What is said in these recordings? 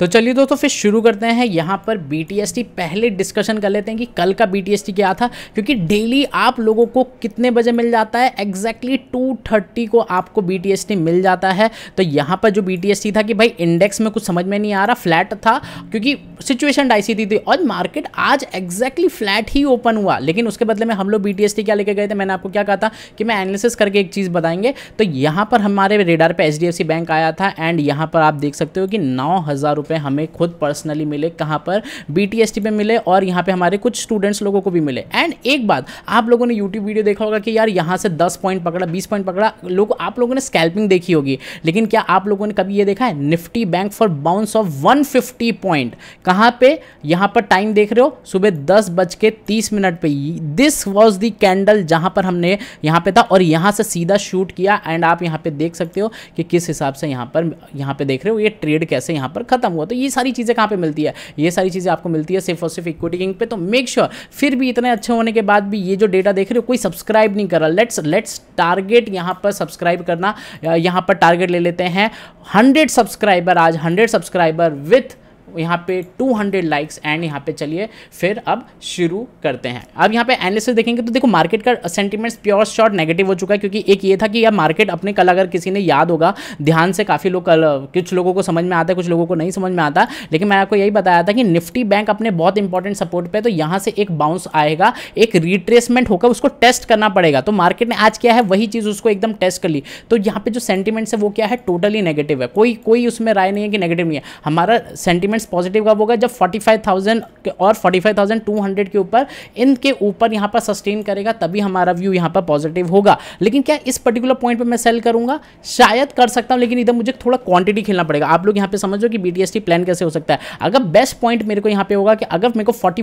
तो चलिए दोस्तों फिर शुरू करते हैं यहाँ पर बी पहले डिस्कशन कर लेते हैं कि कल का बी क्या था क्योंकि डेली आप लोगों को कितने बजे मिल जाता है एग्जैक्टली टू को आपको बी मिल जाता है तो यहाँ पर जो बी था कि भाई इंडेक्स में कुछ समझ में नहीं आ रहा फ्लैट था क्योंकि सिचुएशन डाइसी थी, थी और मार्केट आज एग्जैक्टली फ्लैट ही ओपन हुआ लेकिन उसके बदले में हम लोग बी क्या लेके गए थे मैंने आपको क्या कहा था कि मैं एनालिसिस करके एक चीज़ बताएंगे तो यहाँ पर हमारे रेडार पर एच बैंक आया था एंड यहाँ पर आप देख सकते हो कि नौ हज़ार पे हमें खुद पर्सनली मिले कहाँ पर बी पे मिले और यहाँ पे हमारे कुछ स्टूडेंट्स लोगों को भी मिले एंड एक बात आप लोगों ने यूट्यूब वीडियो देखा होगा कि यार यहाँ से दस पॉइंट पकड़ा बीस पॉइंट पकड़ा लोग आप लोगों ने स्कैल्पिंग देखी होगी लेकिन क्या आप लोगों ने कभी ये देखा है Nifty bank for bounce of one point कहाँ पे यहाँ पर टाइम देख रहे हो सुबह दस बज के तीस मिनट पे दिस वॉज दी कैंडल जहाँ पर हमने यहाँ पे था और यहाँ से सीधा शूट किया एंड आप यहाँ पे देख सकते हो कि किस हिसाब से यहाँ पर यहाँ पे देख रहे हो ये ट्रेड कैसे यहाँ पर खत्म हुआ हुआ तो ये सारी चीज़ें कहाँ पे मिलती है ये सारी चीज़ें आपको मिलती है सिर्फ और सिर्फ इक्विटी किंग पे तो मेक श्योर sure, फिर भी इतने अच्छे होने के बाद भी ये जो डेटा देख रहे हो कोई सब्सक्राइब नहीं कर रहा लेट्स लेट्स टारगेट यहाँ पर सब्सक्राइब करना यहाँ पर टारगेट ले लेते हैं हंड्रेड सब्सक्राइबर आज हंड्रेड सब्सक्राइबर विथ यहाँ पे 200 लाइक्स एंड यहाँ पे चलिए फिर अब शुरू करते हैं अब यहाँ पे एनालिसिस देखेंगे तो देखो मार्केट का सेंटीमेंट्स प्योर शॉर्ट नेगेटिव हो चुका है क्योंकि एक ये था कि यह मार्केट अपने कल अगर किसी ने याद होगा ध्यान से काफ़ी लोग कल कुछ लोगों को समझ में आता है कुछ लोगों को नहीं समझ में आता लेकिन मैं आपको यही बताया था कि निफ्टी बैंक अपने बहुत इंपॉर्टेंट सपोर्ट पर तो यहाँ से एक बाउंस आएगा एक रिट्रेसमेंट होकर उसको टेस्ट करना पड़ेगा तो मार्केट ने आज क्या है वही चीज़ उसको एकदम टेस्ट कर ली तो यहाँ पे जो सेंटीमेंट्स है वो क्या है टोटली नेगेटिव है कोई कोई उसमें राय नहीं है कि नेगेटिव नहीं है हमारा सेंटीमेंट सेंटिमेंट्स पॉजिटिव कब होगा जब 45,000 और 45,200 के ऊपर इनके ऊपर यहाँ पर सस्टेन करेगा तभी हमारा व्यू यहाँ पर पॉजिटिव होगा लेकिन क्या इस पर्टिकुलर पॉइंट पर मैं सेल करूँगा शायद कर सकता हूँ लेकिन इधर मुझे थोड़ा क्वांटिटी खेलना पड़ेगा आप लोग यहाँ पर समझो कि बी प्लान कैसे हो सकता है अगर बेस्ट पॉइंट मेरे को यहाँ पर होगा कि अगर मेरे को फोर्टी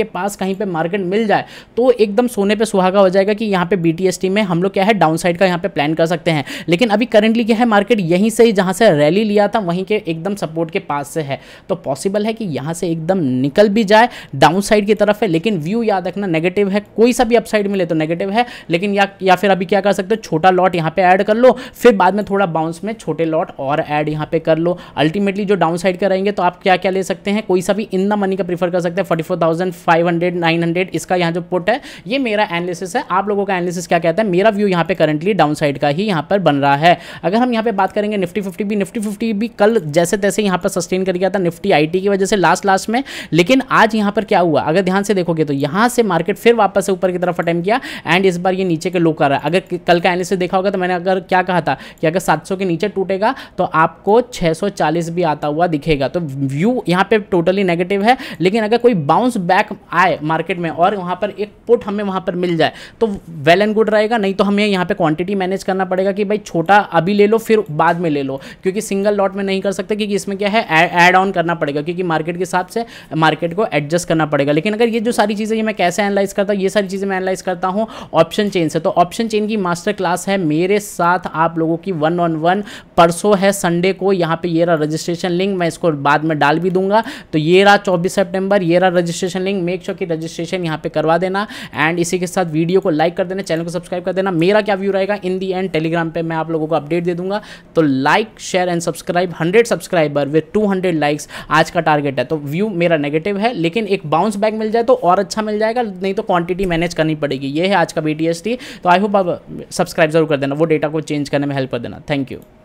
के पास कहीं पर मार्केट मिल जाए तो एकदम सोने पर सुहागा हो जाएगा कि यहाँ पर बी में हम लोग क्या है डाउन का यहाँ पर प्लान कर सकते हैं लेकिन अभी करेंटली क्या है मार्केट यहीं से ही जहाँ से रैली लिया था वहीं के एकदम सपोर्ट के पास से से है तो पॉसिबल है कि यहाँ से एकदम निकल भी जाए डाउन साइड की तरफ है लेकिन व्यू याद रखना नेगेटिव है कोई सा भी अपसाइड मिले तो नेगेटिव है लेकिन या या फिर अभी क्या कर सकते हो छोटा लॉट यहाँ पे ऐड कर लो फिर बाद में थोड़ा बाउंस में छोटे लॉट और ऐड यहाँ पे कर लो अल्टीमेटली जो डाउन साइड का रहेंगे तो आप क्या क्या ले सकते हैं कोई सा भी इन द मनी का प्रीफर कर सकते हैं फोर्टी फोर इसका यहाँ जो पुट है ये मेरा एनालिसिस है आप लोगों का एनालिसिस क्या कहता है मेरा व्यू यहाँ पे करंटली डाउन साइड का ही यहाँ पर बन रहा है अगर हम यहाँ पर बात करेंगे निफ्टी फिफ्टी भी निफ्टी फिफ्टी भी कल जैसे तैसे यहाँ पर सस्टेन कर गया था निफ्टी आईटी की वजह से लास्ट लास्ट में लेकिन आज यहां पर क्या हुआ अगर ध्यान से देखोगे तो यहां से मार्केट फिर वापस से ऊपर की तरफ अटेम्प किया एंड इस बार ये नीचे के लो कर रहा है अगर कल का एनएस देखा होगा तो मैंने अगर क्या कहा था कि अगर सात के नीचे टूटेगा तो आपको छह भी आता हुआ दिखेगा तो व्यू यहाँ पर टोटली नेगेटिव है लेकिन अगर कोई बाउंस बैक आए मार्केट में और वहाँ पर एक पुट हमें वहाँ पर मिल जाए तो वेल एंड गुड रहेगा नहीं तो हमें यहाँ पर क्वांटिटी मैनेज करना पड़ेगा कि भाई छोटा अभी ले लो फिर बाद में ले लो क्योंकि सिंगल लॉट में नहीं कर सकते क्योंकि इसमें क्या है ऐड ऑन करना पड़ेगा क्योंकि मार्केट के हिसाब से मार्केट को एडजस्ट करना पड़ेगा लेकिन अगर ये जो सारी चीज़ें ये मैं कैसे एनालाइज करता हूँ ये सारी चीज़ें मैं एनालाइज करता हूँ ऑप्शन चेन से तो ऑप्शन चेन की मास्टर क्लास है मेरे साथ आप लोगों की वन ऑन वन परसों है संडे को यहाँ पे ये रहा रजिस्ट्रेशन लिंक मैं इसको बाद में डाल भी दूंगा तो ये रहा चौबीस सेप्टेम्बर ये रहा रजिस्ट्रेशन लिंक मेक श्योर की रजिस्ट्रेशन यहाँ पे करवा देना एंड इसी के साथ वीडियो को लाइक कर देना चैनल को सब्सक्राइब कर देना मेरा क्या व्यू रहेगा इन दी एंड टेलीग्राम पर मैं आप लोगों को अपडेट दे दूंगा तो like share and subscribe hundred subscriber with two hundred hundred likes आज का टारगेट है तो व्यू मेरा नेगेटिव है लेकिन एक बाउंस बैक मिल जाए तो और अच्छा मिल जाएगा नहीं तो क्वांटिटी मैनेज करनी पड़ेगी ये है आज का बी तो आई होप आप सब्सक्राइब जरूर कर देना वो डेटा को चेंज करने में हेल्प कर देना थैंक यू